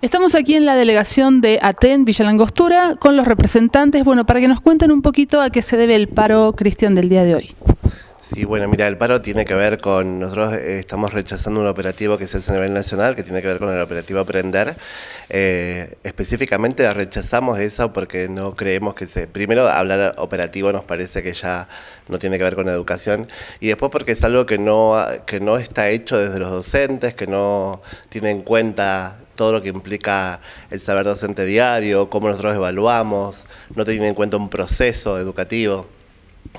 Estamos aquí en la delegación de Aten, Villa Langostura, con los representantes, bueno, para que nos cuenten un poquito a qué se debe el paro, Cristian, del día de hoy. Sí, bueno, mira, el paro tiene que ver con, nosotros eh, estamos rechazando un operativo que se hace a nivel nacional, que tiene que ver con el operativo Aprender. Eh, específicamente rechazamos eso porque no creemos que se, primero hablar operativo nos parece que ya no tiene que ver con educación, y después porque es algo que no, que no está hecho desde los docentes, que no tiene en cuenta todo lo que implica el saber docente diario, cómo nosotros evaluamos, no tiene en cuenta un proceso educativo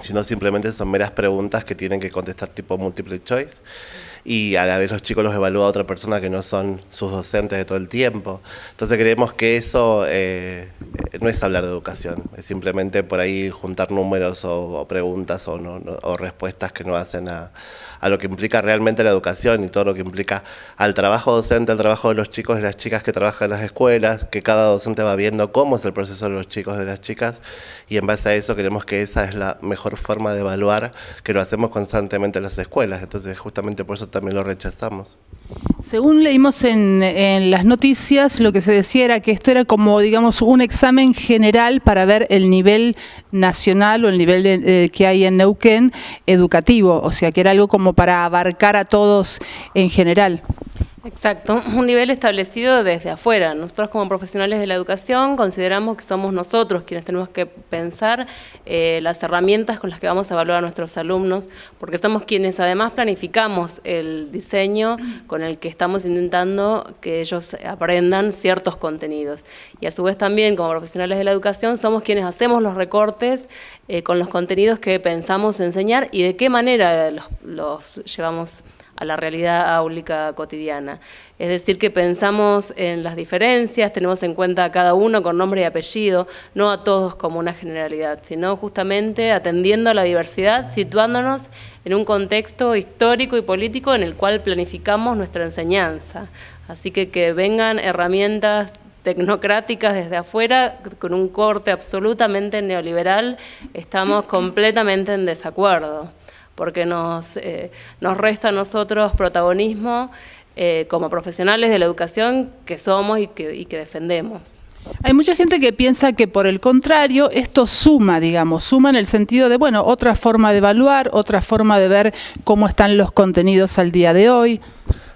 sino simplemente son meras preguntas que tienen que contestar tipo multiple choice y a la vez los chicos los evalúa otra persona que no son sus docentes de todo el tiempo. Entonces creemos que eso eh, no es hablar de educación, es simplemente por ahí juntar números o, preguntas o, no, o, respuestas que no hacen a, a, lo que implica realmente la educación y todo lo que implica al trabajo docente, al trabajo de los chicos y las chicas que trabajan en las escuelas, que cada docente va viendo cómo es el proceso de los chicos y de las chicas y en base a eso creemos que esa es la mejor forma de evaluar que lo hacemos constantemente en las escuelas. Entonces justamente por eso también lo rechazamos. Según leímos en, las noticias, lo que se decía era que esto era como, digamos, un examen general para ver el nivel nacional o el nivel eh, que hay en Neuquén educativo, o sea, que era algo como para abarcar a todos en general. Exacto, un nivel establecido desde afuera. Nosotros como profesionales de la educación consideramos que somos nosotros quienes tenemos que pensar eh, las herramientas con las que vamos a evaluar a nuestros alumnos, porque somos quienes además planificamos el diseño con el que estamos intentando que ellos aprendan ciertos contenidos. Y a su vez también como profesionales de la educación somos quienes hacemos los recortes eh, con los contenidos que pensamos enseñar y de qué manera los, los llevamos a la realidad aúlica cotidiana. Es decir, que pensamos en las diferencias, tenemos en cuenta a cada uno con nombre y apellido, no a todos como una generalidad, sino justamente atendiendo a la diversidad, situándonos en un contexto histórico y político en el cual planificamos nuestra enseñanza. Así que que vengan herramientas tecnocráticas desde afuera, con un corte absolutamente neoliberal, estamos completamente en desacuerdo, porque nos, eh, nos resta a nosotros protagonismo. Eh, como profesionales de la educación que somos y que, defendemos. Hay mucha gente que piensa que por el contrario esto suma, digamos, suma en el sentido de, bueno, otra forma de evaluar, otra forma de ver cómo están los contenidos al día de hoy.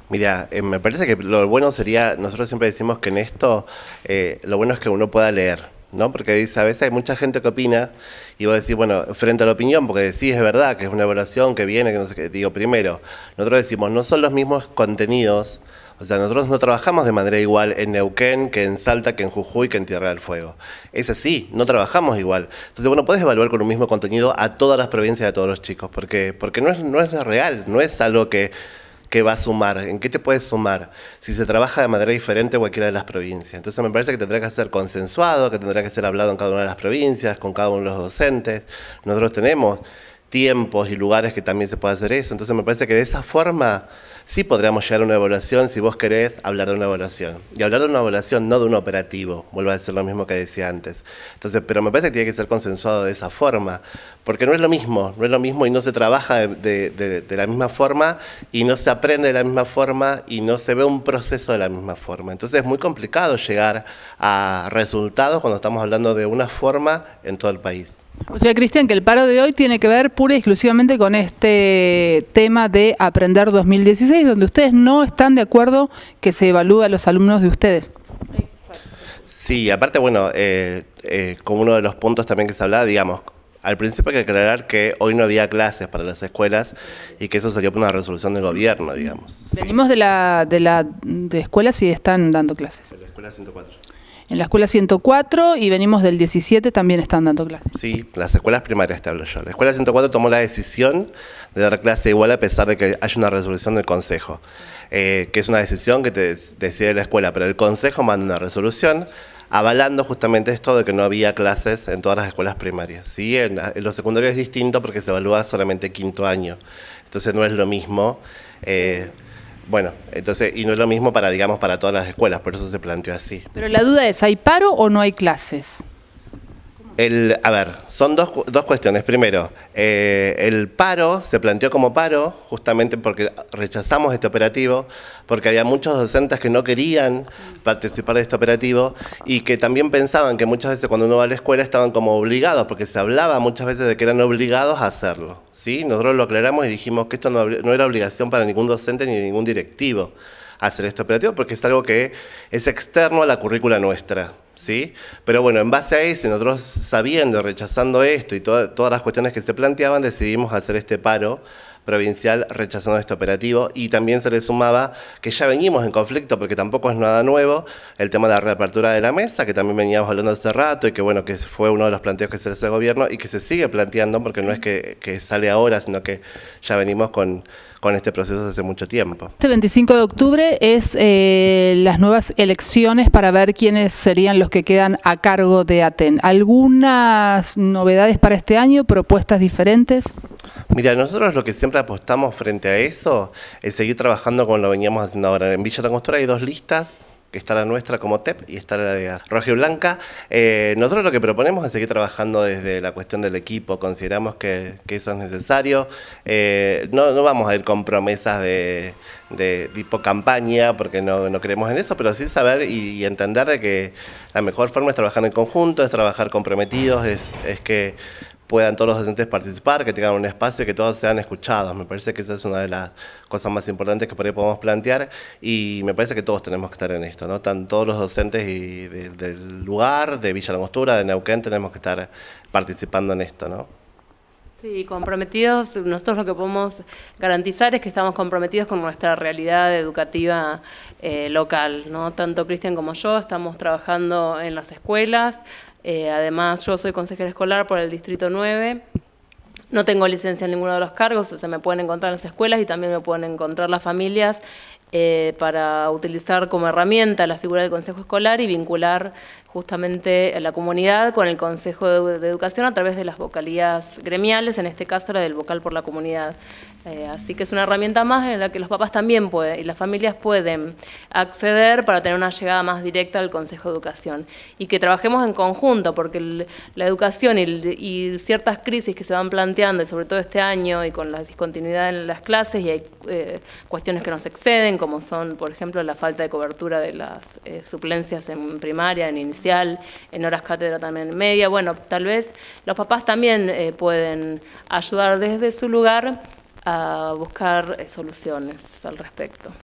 Mira, eh, me parece que lo bueno sería, nosotros siempre decimos que en esto eh, lo bueno es que uno pueda leer. ¿no? Porque a veces hay mucha gente que opina y a decir, bueno, frente a la opinión, porque decís es verdad, que es una evaluación que viene, que no sé qué. Digo, primero, nosotros decimos, no son los mismos contenidos. O sea, nosotros no trabajamos de manera igual en Neuquén que en Salta, que en Jujuy, que en Tierra del Fuego. Es así, no trabajamos igual. Entonces, bueno, puedes evaluar con un mismo contenido a todas las provincias, a todos los chicos, porque, porque no, es, no es real, no es algo que qué va a sumar, en qué te puedes sumar, si se trabaja de manera diferente cualquiera de las provincias. Entonces me parece que tendrá que ser consensuado, que tendrá que ser hablado en cada una de las provincias, con cada uno de los docentes. Nosotros tenemos tiempos y lugares que también se puede hacer eso. Entonces me parece que de esa forma sí podríamos llegar a una evaluación si vos querés hablar de una evaluación. Y hablar de una evaluación, no de un operativo, vuelvo a decir lo mismo que decía antes. Entonces, pero me parece que tiene que ser consensuado de esa forma, porque no es lo mismo, no es lo mismo y no se trabaja de, de la misma forma y no se aprende de la misma forma y no se ve un proceso de la misma forma. Entonces es muy complicado llegar a resultados cuando estamos hablando de una forma en todo el país. O sea, Cristian, que el paro de hoy tiene que ver pura y exclusivamente con este tema de Aprender 2016, donde ustedes no están de acuerdo que se evalúe a los alumnos de ustedes. Sí, aparte, bueno, eh, eh, como uno de los puntos también que se hablaba, digamos, al principio hay que aclarar que hoy no había clases para las escuelas y que eso salió por una resolución del gobierno, digamos. Venimos de la, de la de escuelas y están dando clases. la escuela 104. En la escuela 104 y venimos del 17 también están dando clases. Sí, las escuelas primarias te hablo yo. La escuela 104 tomó la decisión de dar clase igual a pesar de que hay una resolución del consejo, eh, que es una decisión que te decide la escuela, pero el consejo manda una resolución avalando justamente esto de que no había clases en todas las escuelas primarias. ¿sí? En, los secundarios es distinto porque se evalúa solamente quinto año, entonces no es lo mismo. Eh, bueno, entonces, y no es lo mismo para, digamos, para todas las escuelas, por eso se planteó así. Pero la duda es, ¿hay paro o no hay clases? a ver, son dos, dos cuestiones. Primero, eh, el paro se planteó como paro justamente porque rechazamos este operativo, porque había muchos docentes que no querían participar de este operativo y que también pensaban que muchas veces cuando uno va a la escuela estaban como obligados, porque se hablaba muchas veces de que eran obligados a hacerlo. ¿sí? Nosotros lo aclaramos y dijimos que esto no era obligación para ningún docente ni ningún directivo hacer este operativo porque es algo que es externo a la currícula nuestra. ¿sí? Pero bueno, en base a eso, nosotros sabiendo, rechazando esto y todas las cuestiones que se planteaban, decidimos hacer este paro provincial rechazando este operativo y también se le sumaba que ya venimos en conflicto porque tampoco es nada nuevo el tema de la reapertura de la mesa, que también veníamos hablando hace rato y que bueno, que fue uno de los planteos que se hace el gobierno y que se sigue planteando porque no es que, sale ahora, sino que ya venimos con con este proceso hace mucho tiempo. Este 25 de octubre es eh, las nuevas elecciones para ver quiénes serían los que quedan a cargo de ATEN. ¿Algunas novedades para este año, propuestas diferentes? Mira, nosotros lo que siempre apostamos frente a eso es seguir trabajando como lo veníamos haciendo ahora. En Villa la Costura. hay dos listas, que está la nuestra como TEP y está la de Roger Blanca. Eh, nosotros lo que proponemos es seguir trabajando desde la cuestión del equipo, consideramos que, eso es necesario. Eh, no, vamos a ir con promesas de, tipo campaña, porque no, creemos en eso, pero sí saber y, entender de que la mejor forma es trabajar en conjunto, es trabajar comprometidos, es que puedan todos los docentes participar, que tengan un espacio, que todos sean escuchados. Me parece que esa es una de las cosas más importantes que por ahí podemos plantear y me parece que todos tenemos que estar en esto, ¿no? todos los docentes y del lugar, de Villa La de Neuquén, tenemos que estar participando en esto, ¿no? Sí, comprometidos, nosotros lo que podemos garantizar es que estamos comprometidos con nuestra realidad educativa eh, local, ¿no? Tanto Cristian como yo estamos trabajando en las escuelas, eh, además, yo soy consejera escolar por el Distrito 9. No tengo licencia en ninguno de los cargos, se me pueden encontrar en las escuelas y también me pueden encontrar las familias eh, para utilizar como herramienta la figura del Consejo Escolar y vincular justamente a la comunidad con el Consejo de, Educación a través de las vocalías gremiales, en este caso la del vocal por la comunidad. Eh, así que es una herramienta más en la que los papás también pueden y las familias pueden acceder para tener una llegada más directa al Consejo de Educación. Y que trabajemos en conjunto, porque la educación y, ciertas crisis que se van planteando, y sobre todo este año, y con la discontinuidad en las clases, y hay eh, cuestiones que nos exceden, como son, por ejemplo, la falta de cobertura de las eh, suplencias en primaria, en inicial, en horas cátedra también en media. Bueno, tal vez los papás también eh, pueden ayudar desde su lugar a buscar eh, soluciones al respecto.